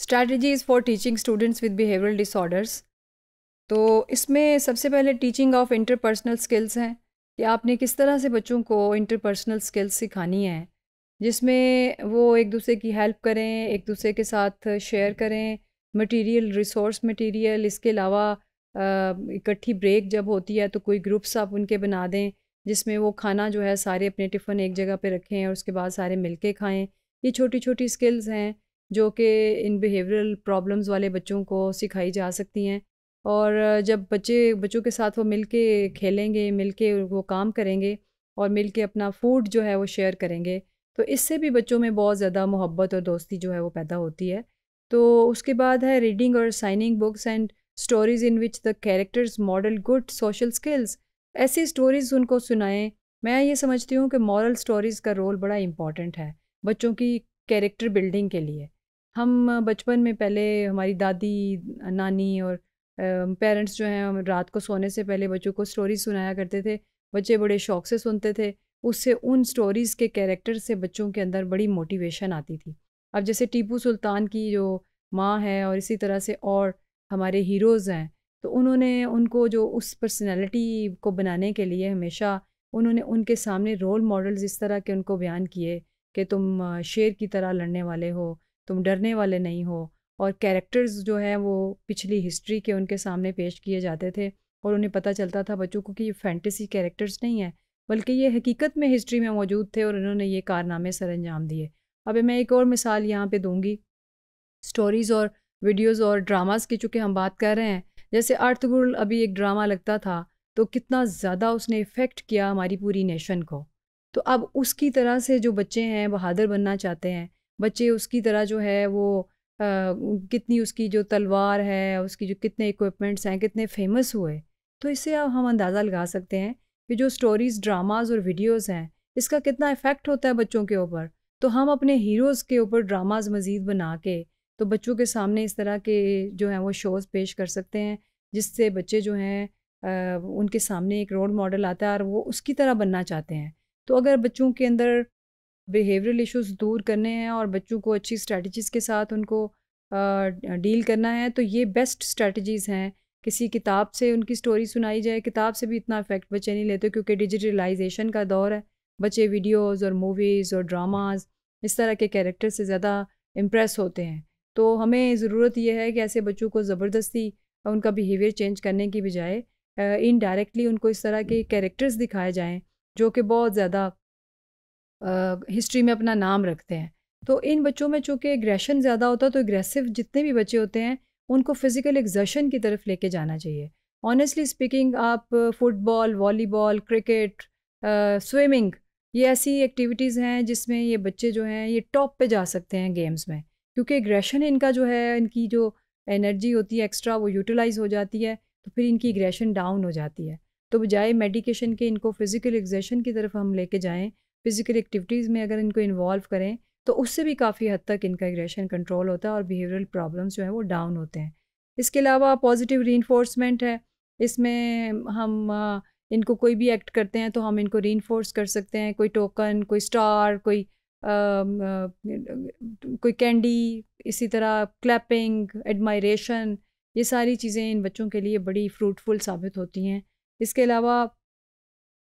strategies for teaching students with behavioural disorders तो इसमें सबसे पहले टीचिंग ऑफ इंटरपर्सनल स्किल्स हैं कि आपने किस तरह से बच्चों को इंटरपर्सनल स्किल्स सिखानी है जिसमें वो एक दूसरे की हेल्प करें एक दूसरे के साथ शेयर करें मटेरियल रिसोर्स मटेरियल इसके अलावा इकट्ठी ब्रेक जब होती है तो कोई ग्रुप्स आप उनके बना दें जिसमें वो खाना जो है सारे अपने टिफ़िन एक जगह पे रखें और उसके बाद सारे मिलके खाएं ये छोटी छोटी स्किल्स हैं जो कि इन बिहेवियरल प्रॉब्लम्स वाले बच्चों को सिखाई जा सकती हैं और जब बच्चे बच्चों के साथ वो मिल के खेलेंगे मिल के वो काम करेंगे और मिल के अपना फूड जो है वो शेयर करेंगे तो इससे भी बच्चों में बहुत ज़्यादा मोहब्बत और दोस्ती जो है वो पैदा होती है तो उसके बाद है रीडिंग और signing books and stories in which the characters model good social skills ऐसी स्टोरीज़ उनको सुनाएं मैं ये समझती हूँ कि मॉरल स्टोरीज़ का रोल बड़ा इम्पॉर्टेंट है बच्चों की कैरेक्टर बिल्डिंग के लिए हम बचपन में पहले हमारी दादी नानी और पेरेंट्स जो हैं रात को सोने से पहले बच्चों को स्टोरी सुनाया करते थे बच्चे बड़े शौक से सुनते थे उससे उन स्टोरीज़ के कैरेक्टर से बच्चों के अंदर बड़ी मोटिवेशन आती थी अब जैसे टीपू सुल्तान की जो माँ है और इसी तरह से और हमारे हीरोज़ हैं तो उन्होंने उनको जो उस पर्सनैलिटी को बनाने के लिए हमेशा उन्होंने उनके सामने रोल मॉडल्स इस तरह के उनको बयान किए कि तुम शेर की तरह लड़ने वाले हो तुम डरने वाले नहीं हो और कैरेक्टर्स जो हैं वो पिछली हिस्ट्री के उनके सामने पेश किए जाते थे और उन्हें पता चलता था बच्चों को कि ये फैंटेसी कैरेक्टर्स नहीं है बल्कि ये हकीकत में हिस्ट्री में मौजूद थे और इन्होंने ये कारनामे सर अंजाम दिए अब मैं एक और मिसाल यहाँ पे दूंगी स्टोरीज़ और वीडियोज़ और ड्रामास की चूँकि हम बात कर रहे हैं जैसे अर्थगुल अभी एक ड्रामा लगता था तो कितना ज़्यादा उसने इफ़ेक्ट किया हमारी पूरी नेशन को तो अब उसकी तरह से जो बच्चे हैं बहादुर बनना चाहते हैं बच्चे उसकी तरह जो है वो आ, कितनी उसकी जो तलवार है उसकी जो कितने इक्विपमेंट्स हैं कितने फेमस हुए तो इससे अब हम अंदाज़ा लगा सकते हैं कि जो स्टोरीज़ ड्रामाज और वीडियोज़ हैं इसका कितना इफ़ेक्ट होता है बच्चों के ऊपर तो हम अपने हीरोज़ के ऊपर ड्रामाज मज़ीद बना के तो बच्चों के सामने इस तरह के जो हैं वो शोज़ पेश कर सकते हैं जिससे बच्चे जो हैं उनके सामने एक रोल मॉडल आता है और वो उसकी तरह बनना चाहते हैं तो अगर बच्चों के अंदर बिहेवियरल इश्यूज दूर करने हैं और बच्चों को अच्छी स्ट्रेटजीज़ के साथ उनको डील करना है तो ये बेस्ट स्ट्रेटजीज़ हैं किसी किताब से उनकी स्टोरी सुनाई जाए किताब से भी इतना इफेक्ट बच्चे नहीं लेते क्योंकि डिजिटलाइजेशन का दौर है बच्चे वीडियोस और मूवीज़ और ड्रामास इस तरह के कैरेक्टर से ज़्यादा इम्प्रेस होते हैं तो हमें ज़रूरत यह है कि ऐसे बच्चों को ज़बरदस्ती उनका बिहेवियर चेंज करने की बजाय इनडायरेक्टली उनको इस तरह के कैरेक्टर्स दिखाए जाएँ जो कि बहुत ज़्यादा हिस्ट्री में अपना नाम रखते हैं तो इन बच्चों में चूँकि एग्रेशन ज़्यादा होता है तो एग्रेसिव जितने भी बच्चे होते हैं उनको फ़िज़िकल एग्जर्शन की तरफ लेके जाना चाहिए ऑनेस्टली स्पीकिंग आप फुटबॉल वॉलीबॉल क्रिकेट स्विमिंग ये ऐसी एक्टिविटीज़ हैं जिसमें ये बच्चे जो हैं ये टॉप पे जा सकते हैं गेम्स में क्योंकि एग्रेशन इनका जो है इनकी जो एनर्जी होती है एक्स्ट्रा वो यूटिलाइज हो जाती है तो फिर इनकी एग्रेशन डाउन हो जाती है तो बजाय मेडिकेशन के इनको फ़िज़िकल एग्जेशन की तरफ हम लेके जाएँ फिज़िकल एक्टिविटीज़ में अगर इनको इन्वॉल्व करें तो उससे भी काफ़ी हद तक इनका एग्रेशन कंट्रोल होता है और बिहेवियरल प्रॉब्लम्स जो है वो डाउन होते हैं इसके अलावा पॉजिटिव री है इसमें हम इनको कोई भी एक्ट करते हैं तो हम इनको री कर सकते हैं कोई टोकन कोई स्टार कोई कोई कैंडी इसी तरह क्लैपिंग एडमायरेशन ये सारी चीज़ें इन बच्चों के लिए बड़ी फ्रूटफुल साबित होती हैं इसके अलावा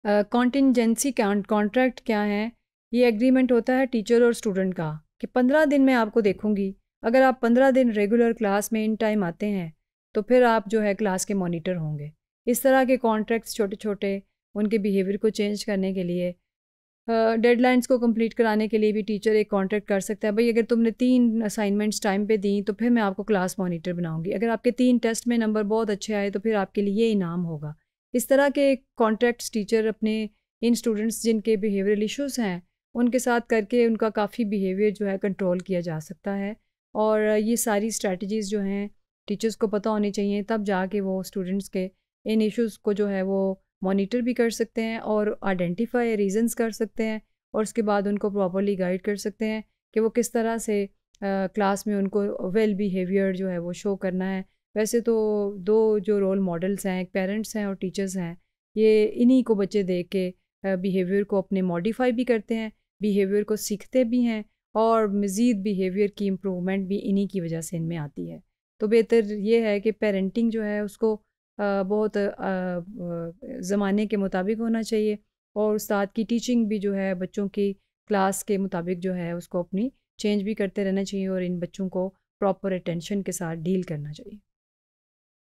कॉन्टिनजेंसी कॉन्ट्रैक्ट क्या है ये एग्रीमेंट होता है टीचर और स्टूडेंट का कि पंद्रह दिन में आपको देखूंगी अगर आप पंद्रह दिन रेगुलर क्लास में इन टाइम आते हैं तो फिर आप जो है क्लास के मॉनिटर होंगे इस तरह के कॉन्ट्रैक्ट्स छोटे छोटे उनके बिहेवियर को चेंज करने के लिए डेडलाइंस को कंप्लीट कराने के लिए भी टीचर एक कॉन्ट्रैक्ट कर सकता है भाई अगर तुमने तीन असाइनमेंट्स टाइम पे दी तो फिर मैं आपको क्लास मॉनिटर बनाऊंगी अगर आपके तीन टेस्ट में नंबर बहुत अच्छे आए तो फिर आपके लिए ये इनाम होगा इस तरह के कॉन्ट्रैक्ट्स टीचर अपने इन स्टूडेंट्स जिनके बिहेवियरल इश्यूज़ हैं उनके साथ करके उनका काफ़ी बिहेवियर जो है कंट्रोल किया जा सकता है और ये सारी स्ट्रेटजीज जो हैं टीचर्स को पता होनी चाहिए तब जाके वो स्टूडेंट्स के इन इश्यूज़ को जो है वो मॉनिटर भी कर सकते हैं और आइडेंटिफाई रीजंस कर सकते हैं और उसके बाद उनको प्रॉपरली गाइड कर सकते हैं कि वो किस तरह से क्लास में उनको वेल बिहेवियर जो है वो शो करना है वैसे तो दो जो रोल मॉडल्स हैं पेरेंट्स हैं और टीचर्स हैं ये इन्हीं को बच्चे देख के बिहेवियर को अपने मॉडिफाई भी करते हैं बिहेवियर को सीखते भी हैं और मज़ीद बिहेवियर की इम्प्रूवमेंट भी इन्हीं की वजह से इनमें आती है तो बेहतर ये है कि पेरेंटिंग जो है उसको बहुत ज़माने के मुताबिक होना चाहिए और उस्ताद की टीचिंग भी जो है बच्चों की क्लास के मुताबिक जो है उसको अपनी चेंज भी करते रहना चाहिए और इन बच्चों को प्रॉपर अटेंशन के साथ डील करना चाहिए